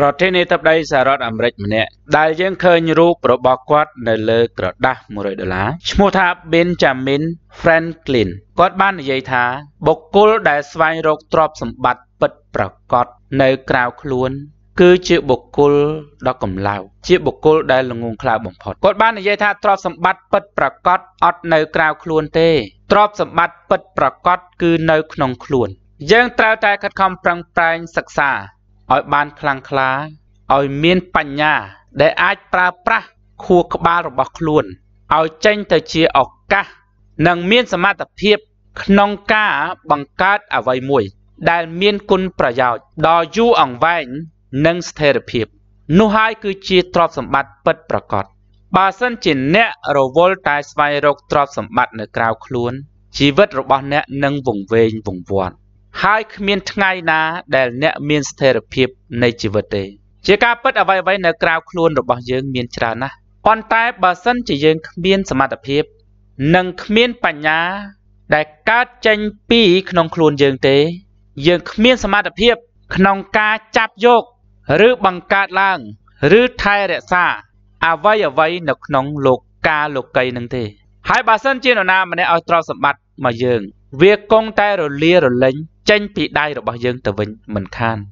ប្រធានាធិបតីសហរដ្ឋអាមេរិកម្នាក់ដែលយើងឃើញ រូបរបស់គាត់ នៅលើក្រដាស់100ដុល្លារឈ្មោះថា Benjamin Franklin គាត់បាននិយាយថាបុគ្គលដែលស្វែងរកទ្រព្យសម្បត្តិពិតប្រាកដនៅក្រៅខ្លួន គឺជាបុគ្គលដ៏កម្លៅជាបុគ្គលដែលល្ងងខ្លៅបំផុតគាត់បាននិយាយថាទ្រព្យសម្បត្តិពិតប្រាកដអត់នៅក្រៅខ្លួន ទេទ្រព្យសម្បត្តិពិតប្រាកដគឺនៅក្នុងខ្លួន យើងត្រូវតែខិតខំប្រឹងប្រែងសិក្សាឲ្យបានខ្លាំងក្លាឲ្យមានបញ្ញា ដែលអាចប្រើប្រាស់ខួរក្បាលរបស់ខ្លួនឲ្យចេញទៅជាឱកាស និងមានសមត្ថភាពក្នុងការបង្កើតអ្វីមួយ ដែលមានគុណប្រយោជន៍ដល់យូរអង្វែងនិងស្ថិរភាព នោះហើយគឺជាទ្រព្យសម្បត្តិពិតប្រាកដបើសិនជាអ្នករវល់តែស្វែងរកទ្រព្យសម្បត្តិនៅក្រៅខ្លួនជីវិតរបស់អ្នកនឹងវង្វេងវង្វាន់ហើយគ្មានថ្ងៃណាដែលអ្នកមានស្ថិរភាពនៃជីវិតទេ ជាការពិតអ្វីៗនៅក្រៅខ្លួនរបស់យើងមានច្រើនណាស់ប៉ុន្តែ បើសិនជាយើងគ្មានសមត្ថភាព និងគ្មានបញ្ញា ដែលកើតចេញពីក្នុងខ្លួនយើងទេ យើងគ្មានសមត្ថភាព ក្នុងការចាប់យកឬបង្កើតឡើង ឬថែរក្សាអ្វីអ្វីនៅក្នុងលោកកាលោកីនឹងទេហើយបើសិនជានរណាម្នាក់ឲ្យទ្រព្យសម្បត្តិមកយើង វាគង់តែរលារលែងចេញពីដៃរបស់យើងទៅវិញមិនខាន។